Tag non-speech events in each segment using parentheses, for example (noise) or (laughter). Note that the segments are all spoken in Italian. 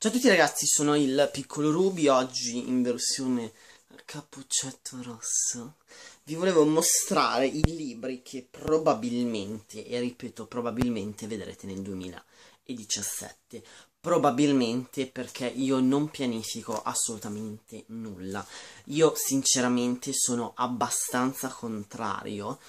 Ciao a tutti ragazzi, sono il piccolo Ruby, oggi in versione cappuccetto rosso vi volevo mostrare i libri che probabilmente, e ripeto probabilmente, vedrete nel 2017 probabilmente perché io non pianifico assolutamente nulla io sinceramente sono abbastanza contrario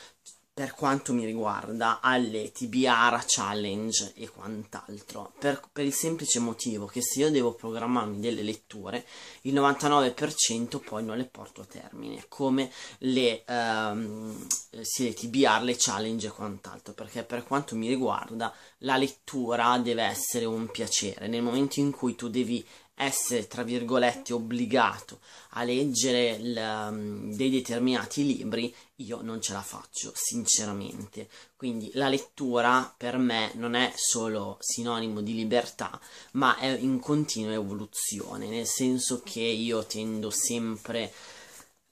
per quanto mi riguarda alle TBR challenge e quant'altro, per, per il semplice motivo che se io devo programmarmi delle letture, il 99% poi non le porto a termine, come le, ehm, sì, le TBR, le challenge e quant'altro, perché per quanto mi riguarda la lettura deve essere un piacere, nel momento in cui tu devi essere, tra virgolette, obbligato a leggere l, um, dei determinati libri, io non ce la faccio, sinceramente. Quindi la lettura per me non è solo sinonimo di libertà, ma è in continua evoluzione, nel senso che io tendo sempre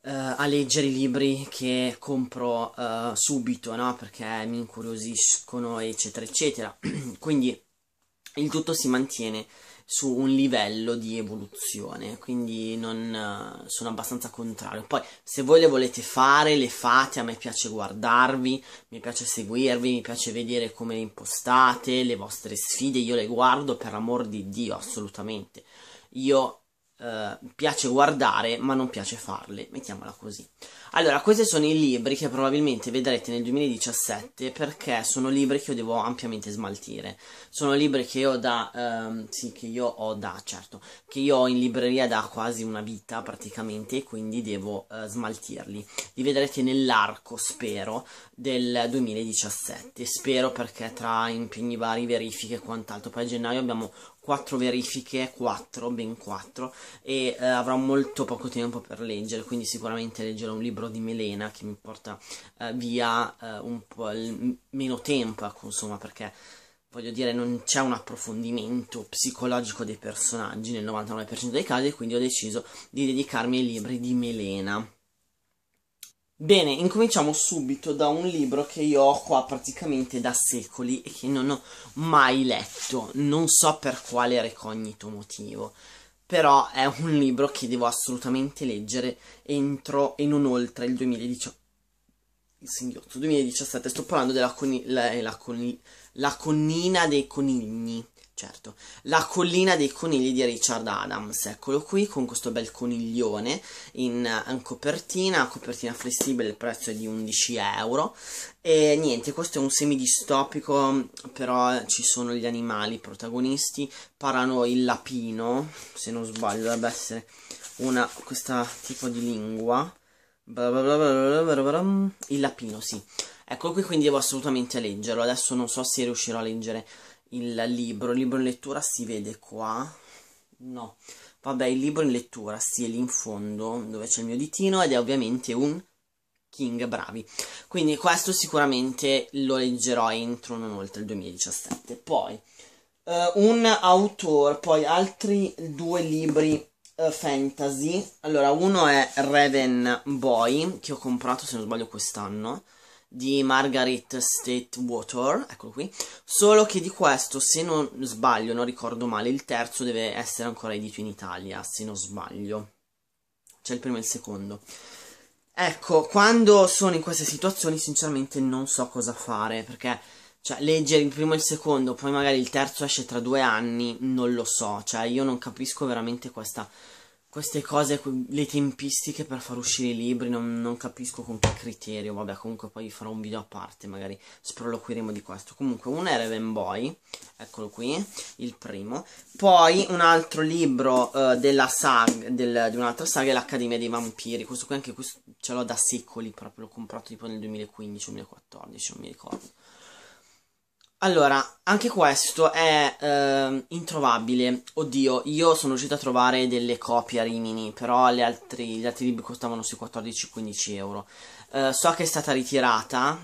eh, a leggere i libri che compro uh, subito, no? Perché mi incuriosiscono, eccetera, eccetera. (clears throat) Quindi il tutto si mantiene su un livello di evoluzione, quindi non, eh, sono abbastanza contrario. Poi, se voi le volete fare, le fate, a me piace guardarvi, mi piace seguirvi, mi piace vedere come le impostate, le vostre sfide, io le guardo per amor di Dio, assolutamente. Io eh, piace guardare ma non piace farle, mettiamola così. Allora, questi sono i libri che probabilmente vedrete nel 2017 perché sono libri che io devo ampiamente smaltire. Sono libri che io da, ehm, sì, che io ho da, certo, che io ho in libreria da quasi una vita praticamente e quindi devo eh, smaltirli. Li vedrete nell'arco, spero, del 2017. Spero perché tra impegni vari, verifiche e quant'altro, poi a gennaio abbiamo quattro verifiche, quattro, ben quattro, e eh, avrò molto poco tempo per leggere, quindi sicuramente leggerò un libro di Melena che mi porta eh, via eh, un po' il, meno tempo, ecco, insomma, perché voglio dire non c'è un approfondimento psicologico dei personaggi nel 99% dei casi, quindi ho deciso di dedicarmi ai libri di Melena. Bene, incominciamo subito da un libro che io ho qua praticamente da secoli e che non ho mai letto, non so per quale recognito motivo, però è un libro che devo assolutamente leggere entro e non oltre il 2018. Il singhiozzo 2017, sto parlando della coni- la, la, con- la connina dei conigni certo. La collina dei conigli di Richard Adams, eccolo qui con questo bel coniglione in, eh, in copertina, copertina flessibile, il prezzo è di 11 euro e niente, questo è un semidistopico, però ci sono gli animali protagonisti, parano il lapino, se non sbaglio dovrebbe essere una, questa tipo di lingua, il lapino, sì. Eccolo qui, quindi devo assolutamente leggerlo, adesso non so se riuscirò a leggere il libro, il libro in lettura si vede qua, no, vabbè il libro in lettura si sì, è lì in fondo dove c'è il mio ditino ed è ovviamente un King Bravi, quindi questo sicuramente lo leggerò entro non oltre il 2017. Poi uh, un autore, poi altri due libri uh, fantasy, allora uno è Raven Boy che ho comprato se non sbaglio quest'anno, di Margaret Statewater, eccolo qui, solo che di questo, se non sbaglio, non ricordo male, il terzo deve essere ancora edito in Italia, se non sbaglio. C'è il primo e il secondo. Ecco, quando sono in queste situazioni, sinceramente non so cosa fare, perché cioè, leggere il primo e il secondo, poi magari il terzo esce tra due anni, non lo so, cioè io non capisco veramente questa queste cose, le tempistiche per far uscire i libri, non, non, capisco con che criterio, vabbè comunque poi farò un video a parte, magari sproloquiremo di questo. Comunque uno è Raven Boy, eccolo qui, il primo, poi un altro libro uh, della saga, del, di un'altra saga è l'Accademia dei Vampiri, questo qui anche questo ce l'ho da secoli proprio, l'ho comprato tipo nel 2015-2014, non mi ricordo. Allora, anche questo è eh, introvabile. Oddio, io sono riuscito a trovare delle copie a Rimini, però gli altri, gli altri libri costavano sui 14-15 euro. Eh, so che è stata ritirata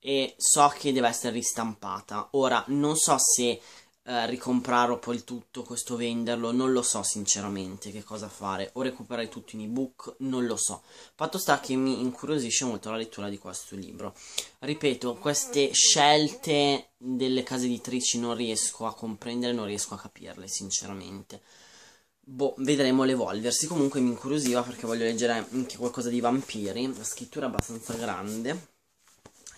e so che deve essere ristampata. Ora, non so se eh, poi il tutto, questo venderlo, non lo so sinceramente che cosa fare, o recuperare tutto in ebook, non lo so. Fatto sta che mi incuriosisce molto la lettura di questo libro. Ripeto, queste scelte delle case editrici non riesco a comprendere, non riesco a capirle sinceramente. Boh, vedremo l'evolversi. Comunque mi incuriosiva perché voglio leggere anche qualcosa di vampiri. La scrittura è abbastanza grande.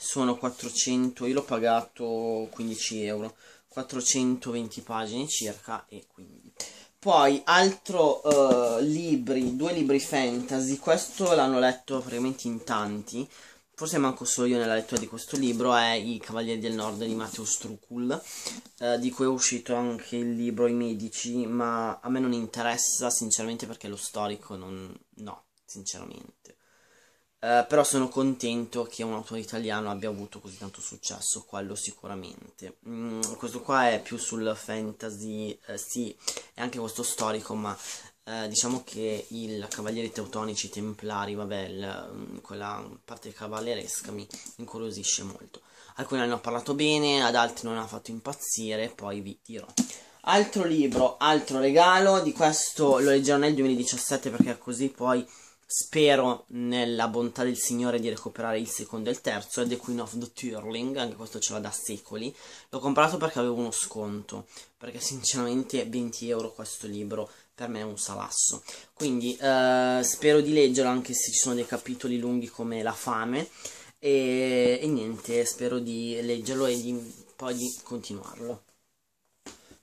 Sono 400, io l'ho pagato 15 euro 420 pagine circa e quindi poi altro uh, libri, due libri fantasy, questo l'hanno letto praticamente in tanti, forse manco solo io nella lettura di questo libro, è I Cavalieri del Nord di Matteo Strucul, uh, eh, di cui è uscito anche il libro I Medici, ma a me non interessa sinceramente perché lo storico non... no, sinceramente. Eh, però sono contento che un autore italiano abbia avuto così tanto successo, quello sicuramente. Mm, questo qua è più sul fantasy, uh, sì, è anche questo storico, ma uh, diciamo che il Cavalieri Teutonici, Templari, vabbè, il, mm, quella parte cavalleresca mi incuriosisce molto. Alcuni hanno parlato bene, ad altri non ha fatto impazzire, poi vi dirò. Altro libro, altro regalo, di questo lo leggerò nel 2017 perché così poi Spero nella bontà del Signore di recuperare il secondo e il terzo, è The Queen of the Turling, anche questo ce l'ho da secoli. L'ho comprato perché avevo uno sconto, perché sinceramente 20 euro questo libro per me è un salasso. Quindi eh, spero di leggerlo anche se ci sono dei capitoli lunghi come La fame. E, e niente, spero di leggerlo e di, poi di continuarlo.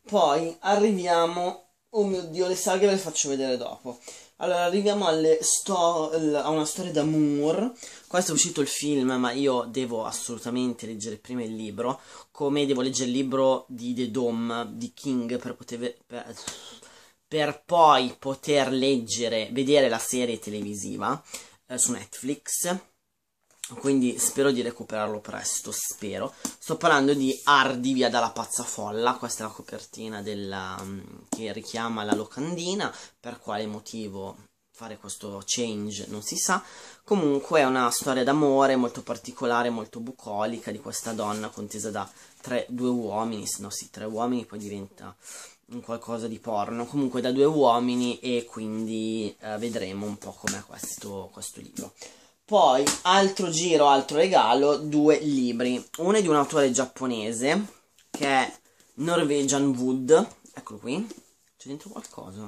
Poi arriviamo... Oh mio Dio, le saghe ve le faccio vedere dopo. Allora, arriviamo Molle sto, ha una storia d'amore. Questo è uscito il film, ma io devo assolutamente leggere prima il libro. Come devo leggere il libro di The Dom di King per poter. Per, per poi poter leggere, vedere la serie televisiva eh, su Netflix quindi spero di recuperarlo presto, spero. Sto parlando di Ardi via dalla pazza folla, questa è la copertina della, mm, che richiama la locandina, per quale motivo fare questo change non si sa. Comunque è una storia d'amore molto particolare, molto bucolica di questa donna contesa da tre, due uomini, no sì, tre uomini poi diventa qualcosa di porno, comunque da due uomini e quindi eh, vedremo un po' com'è questo, questo libro. Poi, altro giro, altro regalo, due libri. Uno è di un autore giapponese, che è Norwegian Wood. Eccolo qui. C'è dentro qualcosa?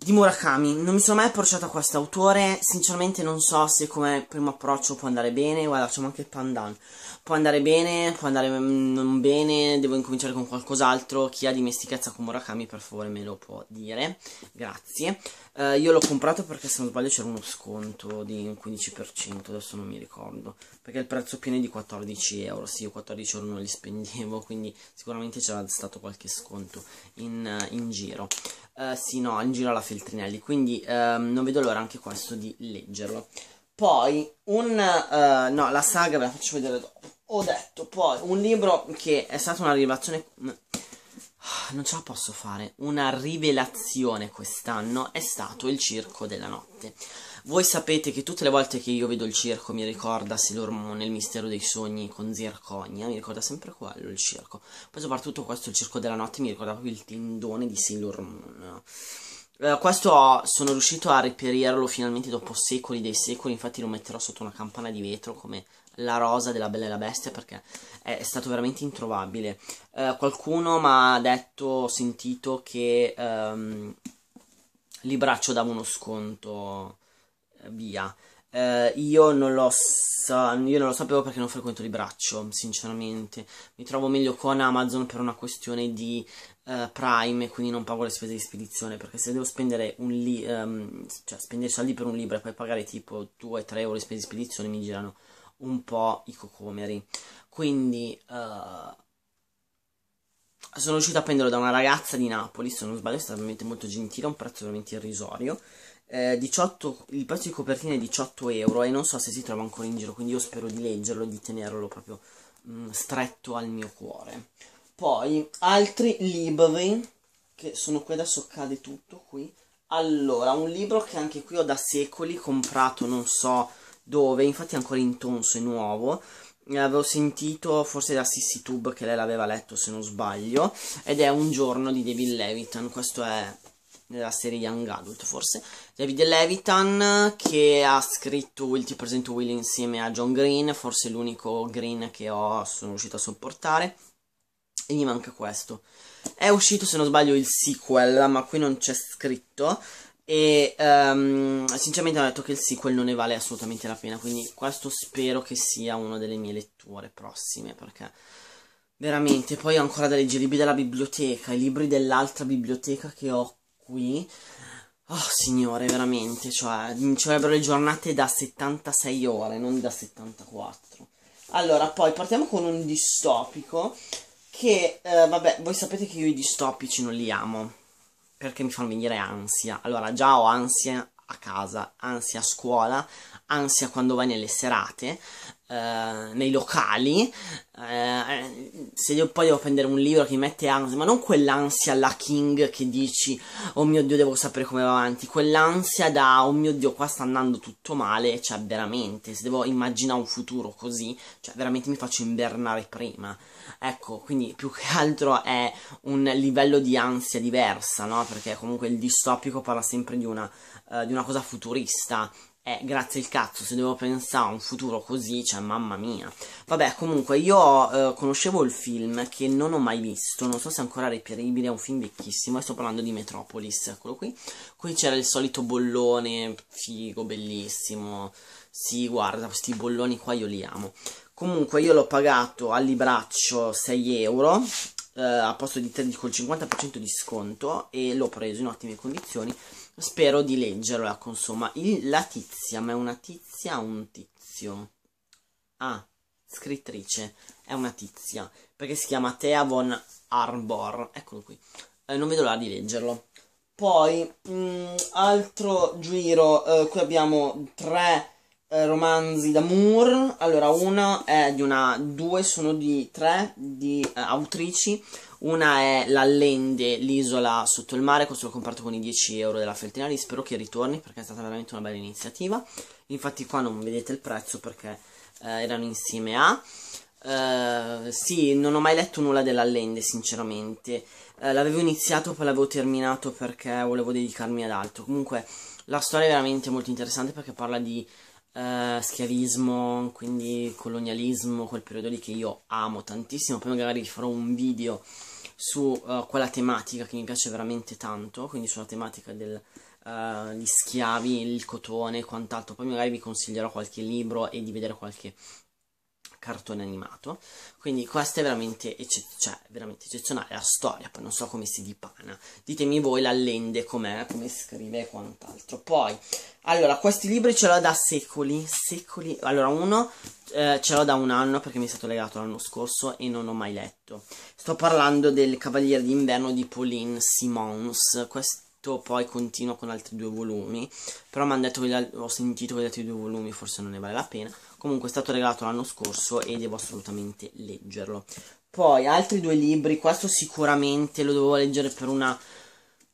di Murakami, non mi sono mai approcciato a questo autore, sinceramente non so se come primo approccio può andare bene, guarda facciamo anche il pandan, può andare bene, può andare mm, non bene, devo incominciare con qualcos'altro, chi ha dimestichezza con Murakami per favore me lo può dire, grazie, uh, io l'ho comprato perché se non sbaglio c'era uno sconto di un 15%, adesso non mi ricordo, perché il prezzo pieno è di 14 euro, sì io 14 euro non li spendevo, (laughs) quindi sicuramente c'era stato qualche sconto in, eh, in giro, uh, sì no, in giro alla Feltrinelli, quindi ehm, non vedo l'ora anche questo di leggerlo. Poi un... Uh, no, la saga ve la faccio vedere dopo. Ho detto, poi un libro che è stata una rivelazione... Mm, (sighs) non ce la posso fare. Una rivelazione quest'anno è stato Il Circo della Notte. Voi sapete che tutte le volte che io vedo il circo mi ricorda se dormo nel mistero dei sogni con Zirconia, mi ricorda sempre quello il circo. Poi soprattutto questo, il circo della notte, mi ricorda proprio il tendone di Sailor Moon. Eh, questo sono riuscito a reperirlo finalmente dopo secoli dei secoli, infatti lo metterò sotto una campana di vetro come la rosa della Bella e la Bestia perché è, stato veramente introvabile. Uh, qualcuno mi ha detto, ho sentito che um, ehm, Libraccio dava uno sconto eh, via. Uh, io, non sa- io, non lo sapevo perché non frequento Libraccio, sinceramente. Mi trovo meglio con Amazon per una questione di eh, Prime e quindi non pago le spese di spedizione perché se devo spendere un li- um, cioè spendere soldi per un libro e poi pagare tipo 2-3 euro di spese di spedizione mi girano un po' i cocomeri quindi uh, sono riuscito a prenderlo da una ragazza di Napoli se non sbaglio è stata veramente molto gentile a un prezzo veramente irrisorio eh, 18, il prezzo di copertina è 18 euro e non so se si trova ancora in giro quindi io spero di leggerlo e di tenerlo proprio mh, mm, stretto al mio cuore poi, altri libri, che sono qui, adesso cade tutto qui. Allora, un libro che anche qui ho da secoli comprato, non so dove, infatti è ancora in tonso, è nuovo. L'avevo sentito forse da Sissy che lei l'aveva letto se non sbaglio ed è Un giorno di David Levitan, questo è nella serie Young Adult forse. David Levitan che ha scritto Will Ti Presento Will insieme a John Green, forse l'unico Green che ho, sono riuscito a sopportare e mi manca questo. È uscito, se non sbaglio, il sequel, ma qui non c'è scritto. E um, sinceramente hanno detto che il sequel non ne vale assolutamente la pena. Quindi questo spero che sia una delle mie letture prossime. Perché veramente poi ho ancora da leggere i libri della biblioteca, i libri dell'altra biblioteca che ho qui. Oh signore, veramente, cioè, ci vorrebbero le giornate da 76 ore, non da 74. Allora, poi partiamo con un distopico che, eh, vabbè, voi sapete che io i distopici non li amo, perché mi fanno venire ansia. Allora, già ho ansia a casa, ansia a scuola, ansia quando vai nelle serate, eh, nei locali, eh, se io poi devo prendere un libro che mi mette ansia, ma non quell'ansia alla King che dici oh mio dio devo sapere come va avanti, quell'ansia da oh mio dio qua sta andando tutto male, cioè veramente, se devo immaginare un futuro così, cioè veramente mi faccio invernare prima. Ecco, quindi più che altro è un livello di ansia diversa, no? Perché comunque il distopico parla sempre di una, eh, di una cosa futurista, eh, grazie il cazzo, se devo pensare a un futuro così, cioè mamma mia. Vabbè, comunque io eh, conoscevo il film che non ho mai visto, non so se è ancora reperibile, è un film vecchissimo, e sto parlando di Metropolis, eccolo qui. Qui c'era il solito bollone, figo, bellissimo. Sì, guarda, questi bolloni qua io li amo. Comunque io l'ho pagato al libraccio 6 euro, eh, a posto di 13 col 50% di sconto, e l'ho preso in ottime condizioni Spero di leggerla, consuma. Il, la tizia, ma è una tizia o un tizio? Ah, scrittrice, è una tizia, perché si chiama Thea von Arbor. Eccolo qui. Eh, non vedo l'ora di leggerlo. Poi, mh, mm, altro giro, eh, qui abbiamo tre eh, romanzi d'amour. Allora, una è di una, due sono di tre di eh, autrici. Una è l'Allende, l'isola sotto il mare, questo l'ho comprato con i 10 euro della Feltinari, spero che ritorni perché è stata veramente una bella iniziativa. Infatti qua non vedete il prezzo perché eh, erano insieme a... Uh, sì, non ho mai letto nulla dell'Allende, sinceramente. Uh, l'avevo iniziato, poi l'avevo terminato perché volevo dedicarmi ad altro. Comunque, la storia è veramente molto interessante perché parla di eh, schiavismo, quindi colonialismo, quel periodo lì che io amo tantissimo. Poi magari vi farò un video su uh, quella tematica che mi piace veramente tanto, quindi sulla tematica degli eh, uh, schiavi, il cotone e quant'altro. Poi magari vi consiglierò qualche libro e di vedere qualche cartone animato. Quindi questa è veramente, ecce- cioè, veramente eccezionale, la storia, poi non so come si dipana. Ditemi voi la lende com'è, come scrive e quant'altro. Poi, allora, questi libri ce l'ho da secoli, secoli. Allora, uno eh, ce l'ho da un anno perché mi è stato legato l'anno scorso e non ho mai letto. Sto parlando del Cavaliere d'inverno di Pauline Simons. Questo poi continuo con altri due volumi. Però mi hanno detto che ho sentito che gli altri due volumi forse non ne vale la pena comunque è stato regalato l'anno scorso e devo assolutamente leggerlo. Poi altri due libri, questo sicuramente lo dovevo leggere per una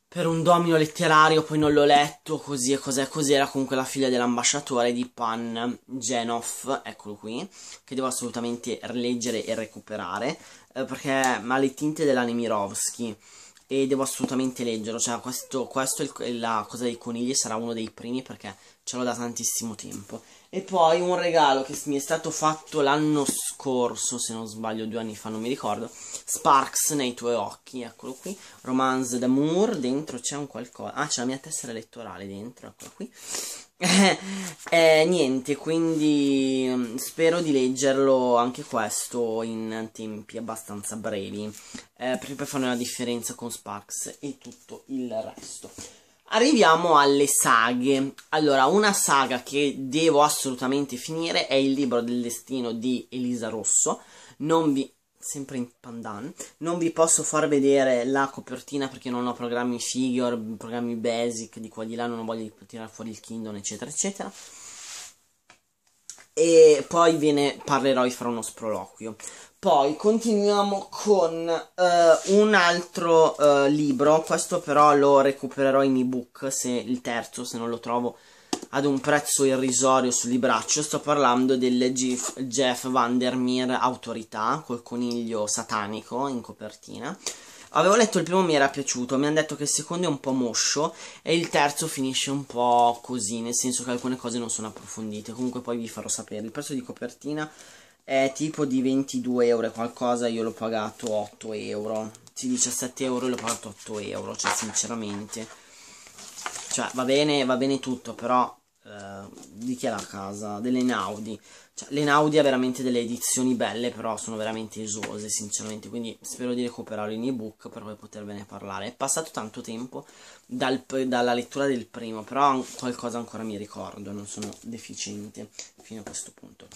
per un domino letterario, poi non l'ho letto, così e cos'è cos'era, comunque la figlia dell'ambasciatore di Pan Genov eccolo qui, che devo assolutamente leggere e recuperare, eh, perché ha le tinte della Nemirovsky, e devo assolutamente leggerlo, cioè questo, questo è il, la cosa dei conigli sarà uno dei primi perché ce l'ho da tantissimo tempo. E poi un regalo che mi è stato fatto l'anno scorso, se non sbaglio due anni fa, non mi ricordo, Sparks nei tuoi occhi, eccolo qui, Romance d'amour, dentro c'è un qualcosa, ah c'è la mia tessera elettorale dentro, eccolo qui, (laughs) eh, niente, quindi mm, spero di leggerlo anche questo in tempi abbastanza brevi, eh, per fare una differenza con Sparks e tutto il resto. Arriviamo alle saghe. Allora, una saga che devo assolutamente finire è il libro del destino di Elisa Rosso. Non vi sempre in pandan. Non vi posso far vedere la copertina perché non ho programmi figure, programmi basic di qua di là, non ho voglia di tirare fuori il Kindle, eccetera, eccetera. E poi ve ne parlerò e farò uno sproloquio. Poi continuiamo con uh, un altro uh, libro, questo però lo recupererò in ebook, se il terzo, se non lo trovo ad un prezzo irrisorio sul libraccio, sto parlando del GIF Jeff Vandermeer Autorità col coniglio satanico in copertina. Avevo letto il primo mi era piaciuto, mi hanno detto che il secondo è un po' moscio e il terzo finisce un po' così, nel senso che alcune cose non sono approfondite, comunque poi vi farò sapere. Il prezzo di copertina è tipo di 22 euro e qualcosa, io l'ho pagato 8 euro, sì 17 euro e l'ho pagato 8 euro, cioè sinceramente, cioè va bene, va bene tutto, però eh, di chi è la casa? Delle Naudi. Cioè, le Naudi ha veramente delle edizioni belle, però sono veramente esose, sinceramente. Quindi spero di recuperarlo in ebook per poi potervene parlare. È passato tanto tempo dal, dalla lettura del primo, però qualcosa ancora mi ricordo, non sono deficiente fino a questo punto.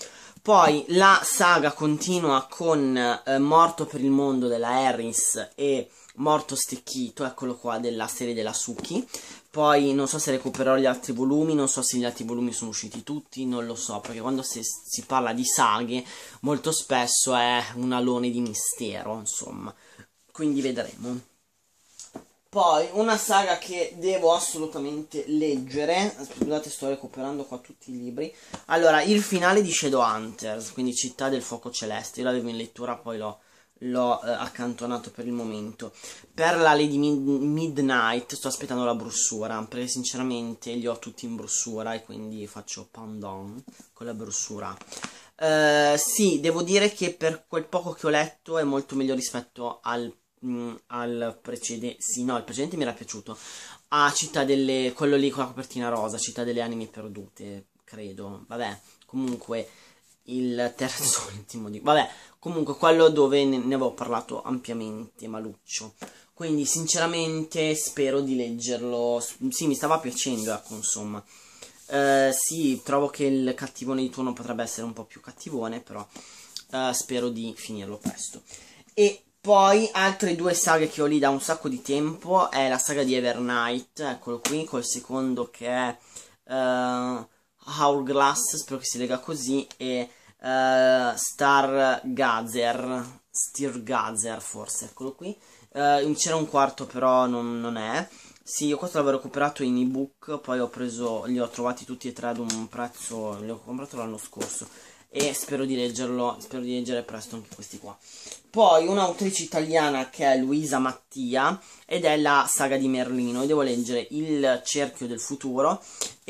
Poi la saga continua con eh, Morto per il mondo della Harris e Morto Stecchito, eccolo qua, della serie della Suki. Poi non so se recupererò gli altri volumi, non so se gli altri volumi sono usciti tutti, non lo so, perché quando si, si parla di saghe molto spesso è un alone di mistero, insomma. Quindi vedremo. Poi una saga che devo assolutamente leggere, scusate sto recuperando qua tutti i libri, allora il finale di Shadowhunters, quindi Città del Fuoco Celeste, io l'avevo in lettura poi l'ho l'ho eh, accantonato per il momento. Per la Lady Mid Midnight sto aspettando la brossura, perché sinceramente li ho tutti in brossura e quindi faccio pandon con la brossura. Eh, sì, devo dire che per quel poco che ho letto è molto meglio rispetto al, mh, mm, al precedente. Sì, no, il precedente mi era piaciuto. a Città delle... quello lì con la copertina rosa, Città delle Anime Perdute, credo. Vabbè, comunque il terzo mm. ultimo di... Vabbè, comunque quello dove ne, avevo parlato ampiamente, maluccio. Quindi sinceramente spero di leggerlo. Sì, mi stava piacendo, ecco, insomma. Uh, sì, trovo che il cattivone di turno potrebbe essere un po' più cattivone, però uh, spero di finirlo presto. E poi altre due saghe che ho lì da un sacco di tempo è la saga di Evernight, eccolo qui, col secondo che è uh, Hourglass, spero che si lega così, e uh, Stargazer, Stirgazer forse, eccolo qui. Uh, c'era un quarto però non, non, è. Sì, io questo l'avevo recuperato in ebook, poi ho preso, li ho trovati tutti e tre ad un prezzo, li ho comprato l'anno scorso e spero di leggerlo, spero di leggere presto anche questi qua. Poi un'autrice italiana che è Luisa Mattia ed è la saga di Merlino e devo leggere Il cerchio del futuro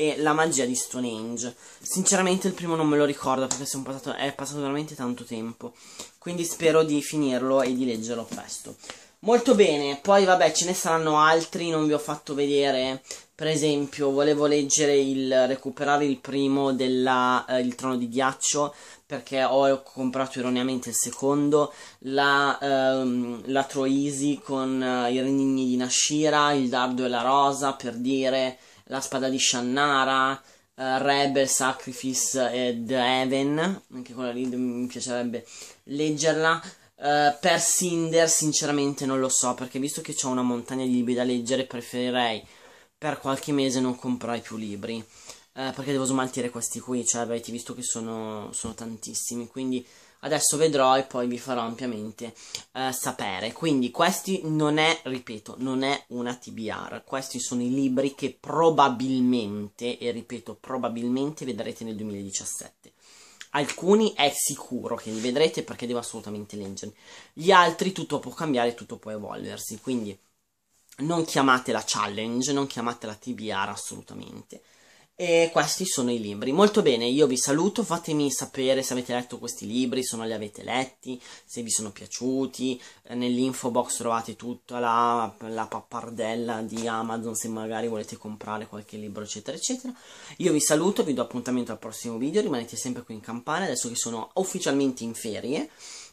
e La magia di Stonehenge. Sinceramente il primo non me lo ricordo perché passato, è passato veramente tanto tempo, quindi spero di finirlo e di leggerlo presto. Molto bene, poi vabbè ce ne saranno altri, non vi ho fatto vedere, per esempio volevo leggere il recuperare il primo del eh, Trono di Ghiaccio perché ho comprato erroneamente il secondo, la, ehm, la Troisi con eh, i renigni di Nashira, il dardo e la rosa per dire la spada di Shannara, uh, Rebel Sacrifice e The Heaven, anche quella lì mi piacerebbe leggerla. Uh, eh, per Cinder sinceramente non lo so perché visto che ho una montagna di libri da leggere preferirei per qualche mese non comprare più libri uh, perché devo smaltire questi qui, cioè avete visto che sono, sono tantissimi quindi adesso vedrò e poi vi farò ampiamente eh, sapere. Quindi questi non è, ripeto, non è una TBR, questi sono i libri che probabilmente, e ripeto, probabilmente vedrete nel 2017. Alcuni è sicuro che li vedrete perché devo assolutamente leggerli. Gli altri tutto può cambiare, tutto può evolversi, quindi non chiamatela challenge, non chiamatela TBR assolutamente e questi sono i libri. Molto bene, io vi saluto, fatemi sapere se avete letto questi libri, se non li avete letti, se vi sono piaciuti. Nell'info box trovate tutta la, la pappardella di Amazon se magari volete comprare qualche libro, eccetera, eccetera. Io vi saluto, vi do appuntamento al prossimo video, rimanete sempre qui in campana, adesso che sono ufficialmente in ferie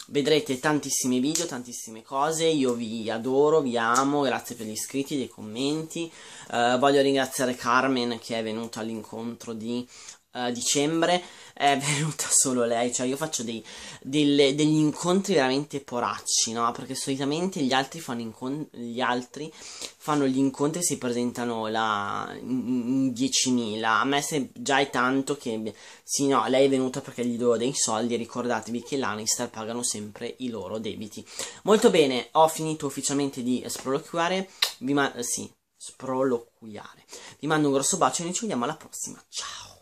vedrete tantissimi video, tantissime cose, io vi adoro, vi amo, grazie per gli iscritti, dei commenti, eh, voglio ringraziare Carmen che è venuta all'incontro di eh, dicembre è (laughs) venuta solo lei, cioè io faccio dei, delle, degli incontri veramente poracci, no? Perché solitamente gli altri fanno, incont- gli, altri fanno gli incontri e si presentano la, in, in 10.000, a me se già è tanto che, sì no, lei è venuta perché gli do dei soldi e ricordatevi che l'Anistar pagano sempre i loro debiti. Molto bene, ho finito ufficialmente di sproloquiare, ma- sì, sproloquiare. Vi mando un grosso bacio e noi ci vediamo alla prossima, ciao!